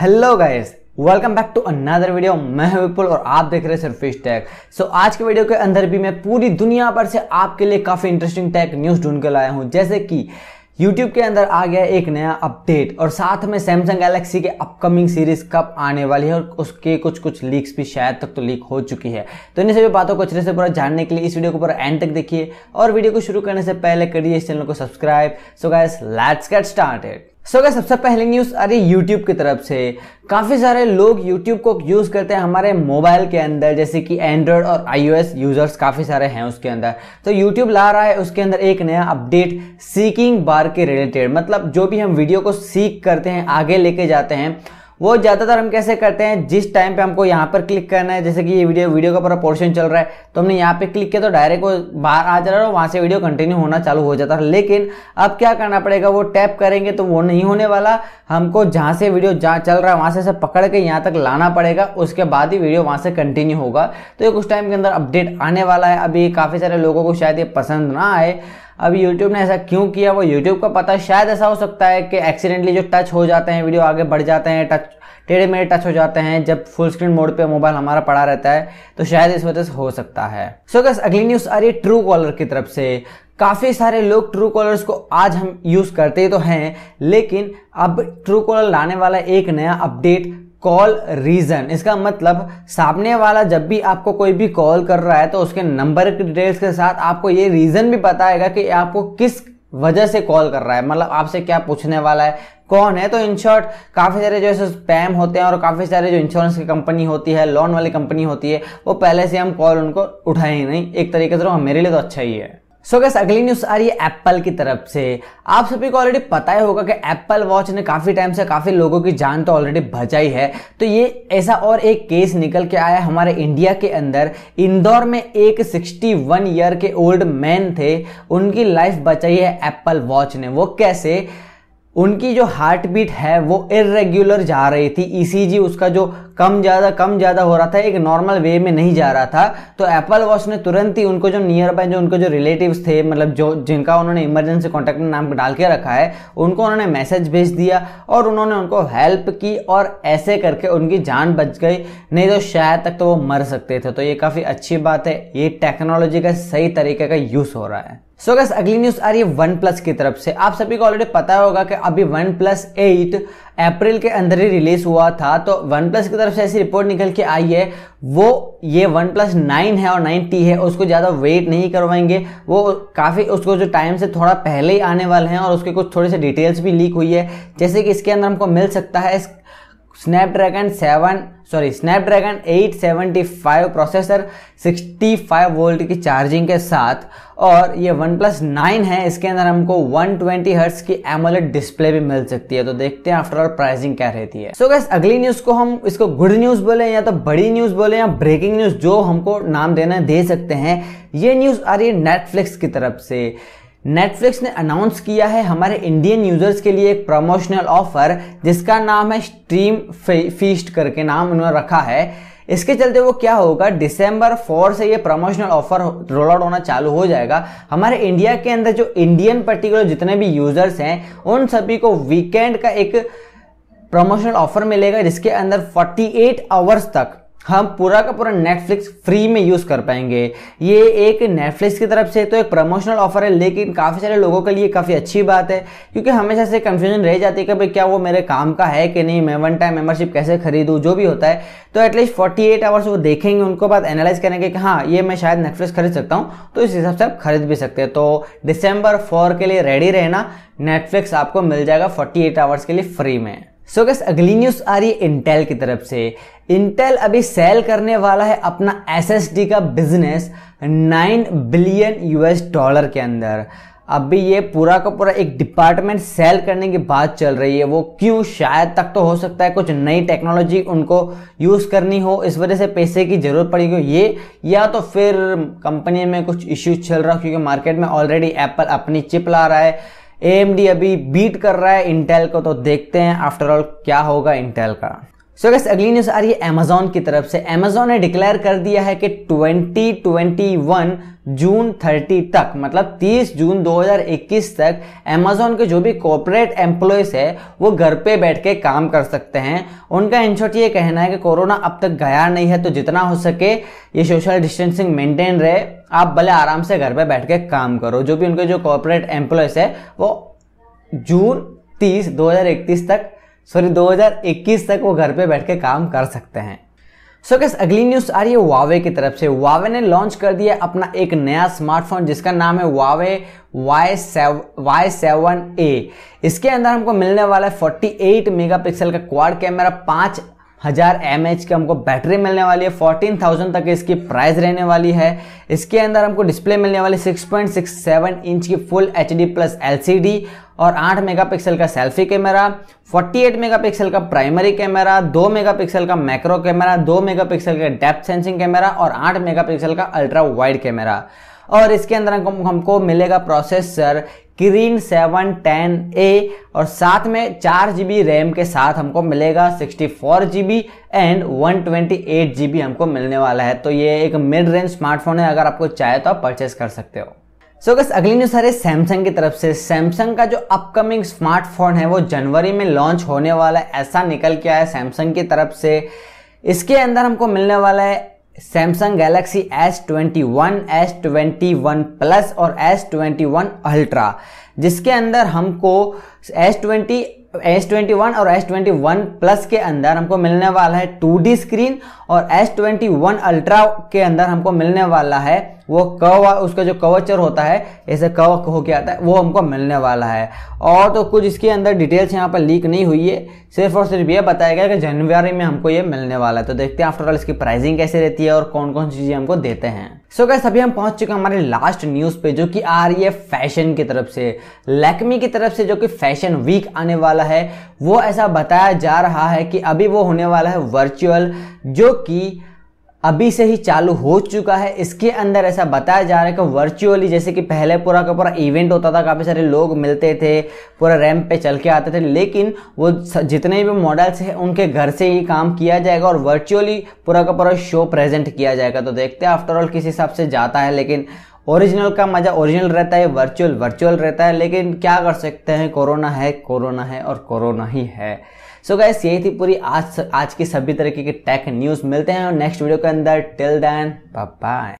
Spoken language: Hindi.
hello guys welcome back to another video मैं हूं विपुल और आप देख रहे हैं सिर्फ फिश टैग सो आज के वीडियो के अंदर भी मैं पूरी दुनिया भर से आपके लिए काफ़ी इंटरेस्टिंग टैग न्यूज़ ढूंढ कर लाया हूं जैसे कि YouTube के अंदर आ गया एक नया अपडेट और साथ में सैमसंग गैलेक्सी के अपकमिंग सीरीज कब आने वाली है और उसके कुछ कुछ लीक्स भी शायद तक तो लीक हो चुकी है तो इन सभी बातों को अच्छे से पूरा जानने के लिए इस वीडियो को पूरा एंड तक देखिए और वीडियो को शुरू करने से पहले करिए इस चैनल को subscribe so guys let's get started so so, सबसे पहली न्यूज़ अरे यूट्यूब की तरफ से काफ़ी सारे लोग यूट्यूब को यूज़ करते हैं हमारे मोबाइल के अंदर जैसे कि एंड्रॉयड और आईओएस यूज़र्स काफ़ी सारे हैं उसके अंदर तो यूट्यूब ला रहा है उसके अंदर एक नया अपडेट सीकिंग बार के रिलेटेड मतलब जो भी हम वीडियो को सीख करते हैं आगे लेके जाते हैं वो ज़्यादातर हम कैसे करते हैं जिस टाइम पे हमको यहाँ पर क्लिक करना है जैसे कि ये वीडियो वीडियो का पूरा पोर्शन चल रहा है तो हमने यहाँ पे क्लिक किया तो डायरेक्ट वो बाहर आ जा रहा है और वहाँ से वीडियो कंटिन्यू होना चालू हो जाता है लेकिन अब क्या करना पड़ेगा वो टैप करेंगे तो वो नहीं होने वाला हमको जहाँ से वीडियो जहाँ चल रहा है वहाँ से पकड़ के यहाँ तक लाना पड़ेगा उसके बाद ही वीडियो वहाँ से कंटिन्यू होगा तो ये कुछ टाइम के अंदर अपडेट आने वाला है अभी काफ़ी सारे लोगों को शायद ये पसंद ना आए अब यूट्यूब ने ऐसा क्यों किया वो यूट्यूब का पता शायद ऐसा हो सकता है कि एक्सीडेंटली जो टच हो जाते हैं वीडियो आगे बढ़ जाते हैं टच टेढ़े मेढ़े टच हो जाते हैं जब फुल स्क्रीन मोड पे मोबाइल हमारा पड़ा रहता है तो शायद इस वजह से हो सकता है सो so, गस अगली न्यूज़ आ रही है ट्रू कॉलर की तरफ से काफ़ी सारे लोग ट्रू कॉलर्स को आज हम यूज़ करते तो हैं लेकिन अब ट्रू कॉलर लाने वाला एक नया अपडेट कॉल रीजन इसका मतलब सामने वाला जब भी आपको कोई भी कॉल कर रहा है तो उसके नंबर की डिटेल्स के साथ आपको ये रीजन भी बताएगा कि आपको किस वजह से कॉल कर रहा है मतलब आपसे क्या पूछने वाला है कौन है तो इन शॉर्ट काफ़ी सारे जो है स्पैम होते हैं और काफ़ी सारे जो इंश्योरेंस की कंपनी होती है लोन वाली कंपनी होती है वो पहले से हम कॉल उनको उठाए ही नहीं एक तरीके से तो मेरे लिए तो अच्छा ही है सो so गैस अगली न्यूज़ आ रही है एप्पल की तरफ से आप सभी को ऑलरेडी पता ही होगा कि एप्पल वॉच ने काफ़ी टाइम से काफ़ी लोगों की जान तो ऑलरेडी बचाई है तो ये ऐसा और एक केस निकल के आया हमारे इंडिया के अंदर इंदौर में एक 61 ईयर के ओल्ड मैन थे उनकी लाइफ बचाई है एप्पल वॉच ने वो कैसे उनकी जो हार्ट बीट है वो इरेग्युलर जा रही थी ईसीजी e उसका जो कम ज़्यादा कम ज़्यादा हो रहा था एक नॉर्मल वे में नहीं जा रहा था तो एप्पल वॉच ने तुरंत ही उनको जो नियर बाय जो उनको जो रिलेटिव्स थे मतलब जो जिनका उन्होंने इमरजेंसी कॉन्टैक्ट में नाम डाल के रखा है उनको उन्होंने मैसेज भेज दिया और उन्होंने उनको हेल्प की और ऐसे करके उनकी जान बच गई नहीं तो शायद तक तो वो मर सकते थे तो ये काफ़ी अच्छी बात है ये टेक्नोलॉजी का सही तरीके का यूज़ हो रहा है सो so अगली न्यूज आ रही है वन प्लस की तरफ से आप सभी को ऑलरेडी पता होगा कि अभी वन प्लस एट अप्रैल के अंदर ही रिलीज हुआ था तो वन प्लस की तरफ से ऐसी रिपोर्ट निकल के आई है वो ये वन प्लस नाइन है और नाइन टी है उसको ज़्यादा वेट नहीं करवाएंगे वो काफ़ी उसको जो टाइम से थोड़ा पहले ही आने वाले हैं और उसके कुछ थोड़े से डिटेल्स भी लीक हुई है जैसे कि इसके अंदर हमको मिल सकता है Snapdragon seven sorry Snapdragon eight seventy five processor sixty five volt की चार्जिंग के साथ और ये वन प्लस नाइन है इसके अंदर हमको वन ट्वेंटी हर्ट्स की एमोलेट डिस्प्ले भी मिल सकती है तो देखते हैं आफ्टर ऑल प्राइसिंग क्या रहती है सो so गैस अगली न्यूज को हम इसको गुड न्यूज बोले या तो बड़ी न्यूज बोले या ब्रेकिंग न्यूज जो हमको नाम देना दे सकते हैं ये न्यूज आ रही है नेटफ्लिक्स की तरफ से नेटफ्लिक्स ने अनाउंस किया है हमारे इंडियन यूजर्स के लिए एक प्रमोशनल ऑफर जिसका नाम है स्ट्रीम फीस्ट करके नाम उन्होंने रखा है इसके चलते वो क्या होगा दिसंबर फोर से ये प्रमोशनल ऑफर रोल आउट होना चालू हो जाएगा हमारे इंडिया के अंदर जो इंडियन पर्टिकुलर जितने भी यूजर्स हैं उन सभी को वीकेंड का एक प्रमोशनल ऑफर मिलेगा जिसके अंदर 48 आवर्स तक हम पूरा का पूरा नेटफ्लिक्स फ्री में यूज़ कर पाएंगे ये एक नेटफ्लिक्स की तरफ से तो एक प्रमोशनल ऑफर है लेकिन काफ़ी सारे लोगों के लिए काफ़ी अच्छी बात है क्योंकि हमेशा से कन्फ्यूजन रह जाती है कि भाई क्या वो मेरे काम का है कि नहीं मैं वन टाइम मेम्बरशिप कैसे खरीदूँ जो भी होता है तो एटलीस्ट फोर्टी एट आवर्स वो देखेंगे उनको बाद एनालाइज करेंगे कि हाँ ये मैं शायद नेटफ्लिक्स खरीद सकता हूँ तो इस हिसाब से आप खरीद भी सकते हैं तो दिसंबर फोर के लिए रेडी रहना नेटफ्लिक्स आपको मिल जाएगा फोर्टी एट आवर्स के लिए फ्री में सो so गैस अगली न्यूज आ रही है इंटेल की तरफ से इंटेल अभी सेल करने वाला है अपना एस का बिजनेस 9 बिलियन यूएस डॉलर के अंदर अभी ये पूरा का पूरा एक डिपार्टमेंट सेल करने की बात चल रही है वो क्यों शायद तक तो हो सकता है कुछ नई टेक्नोलॉजी उनको यूज़ करनी हो इस वजह से पैसे की ज़रूरत पड़ेगी ये या तो फिर कंपनी में कुछ इश्यूज चल रहा क्योंकि मार्केट में ऑलरेडी एप्पल अपनी चिप ला रहा है एम अभी बीट कर रहा है इंटेल को तो देखते हैं आफ्टरऑल क्या होगा इंटेल का सो so, अगली न्यूज आ रही है अमेजोन की तरफ से अमेजोन ने डिक्लेयर कर दिया है कि 2021 जून 30 तक मतलब 30 जून 2021 तक अमेजोन के जो भी कॉरपोरेट एम्प्लॉयज है वो घर पे बैठ के काम कर सकते हैं उनका इन छोटी ये कहना है कि कोरोना अब तक गया नहीं है तो जितना हो सके ये सोशल डिस्टेंसिंग मेंटेन रहे आप भले आराम से घर पे बैठ के काम करो जो भी उनके जो कॉरपोरेट एम्प्लॉयज है वो जून तीस दो तक सॉरी 2021 तक वो घर पे बैठ के काम कर सकते हैं सो so, अगली न्यूज आ रही है वावे की तरफ से वावे ने लॉन्च कर दिया अपना एक नया स्मार्टफोन जिसका नाम है Huawei Y Y seven A इसके अंदर हमको मिलने वाला है 48 मेगापिक्सल का क्वाड कैमरा पांच हज़ार एम एच की हमको बैटरी मिलने वाली है फोर्टीन थाउजेंड तक इसकी प्राइस रहने वाली है इसके अंदर हमको डिस्प्ले मिलने वाली six six point seven inch की full H D plus L C D और मेगा मेगापिक्सल का selfie camera forty eight mega pixel का प्राइमरी कैमरा दो मेगा पिक्सल का मैक्रो कैमरा दो मेगा पिक्सल का डेप्थ सेंसिंग कैमरा और आठ मेगा पिक्सल का अल्ट्रा वाइड कैमरा और इसके अंदर हमको हमको मिलेगा processor Kirin seven ten A और साथ में चार जी बी रैम के साथ हमको मिलेगा sixty four G B and one twenty eight G B हमको मिलने वाला है तो ये एक मिड रेंज स्मार्टफोन है अगर आपको चाहे तो आप परचेस कर सकते हो सो so अगली न्यूज सारे सैमसंग की तरफ से सैमसंग का जो अपकमिंग स्मार्टफोन है वो जनवरी में लॉन्च होने वाला है ऐसा निकल के आया सैमसंग की तरफ से इसके अंदर हमको मिलने वाला है Samsung Galaxy S twenty one S twenty one plus और एस ट्वेंटी वन अल्ट्रा जिसके अंदर हमको S twenty S twenty one और एस ट्वेंटी वन प्लस के अंदर हमको मिलने वाला है टू डी स्क्रीन और एस ट्वेंटी वन अल्ट्रा के अंदर हमको मिलने वाला है वो कव उसका जो कवचर होता है ऐसे कव होके आता है वो हमको मिलने वाला है और तो कुछ इसके अंदर डिटेल्स यहाँ पर लीक नहीं हुई है सिर्फ और सिर्फ ये बताया गया कि जनवरी में हमको ये मिलने वाला है तो देखते हैं आफ्टर ऑल इसकी प्राइसिंग कैसे रहती है और कौन कौन सी चीज़ें हमको देते हैं सो so अभी हम पहुंच चुके हैं हमारे लास्ट न्यूज़ पे जो कि आ रही है फैशन की तरफ से लैक्मी की तरफ से जो कि फैशन वीक आने वाला है वो ऐसा बताया जा रहा है कि अभी वो होने वाला है वर्चुअल जो कि अभी से ही चालू हो चुका है इसके अंदर ऐसा बताया जा रहा है कि वर्चुअली जैसे कि पहले पूरा का पूरा इवेंट होता था काफ़ी सारे लोग मिलते थे पूरा रैंप पे चल के आते थे लेकिन वो जितने भी मॉडल्स हैं उनके घर से ही काम किया जाएगा और वर्चुअली पूरा का पूरा शो प्रेजेंट किया जाएगा तो देखते हैं आफ्टरऑल किस हिसाब से जाता है लेकिन ओरिजिनल का मज़ा ओरिजिनल रहता है वर्चुअल वर्चुअल रहता है लेकिन क्या कर सकते हैं कोरोना है कोरोना है और कोरोना ही है सो गैस यही थी पूरी आज आज की सभी तरीके की टेक न्यूज़ मिलते हैं और नेक्स्ट वीडियो के अंदर टिल देन बाय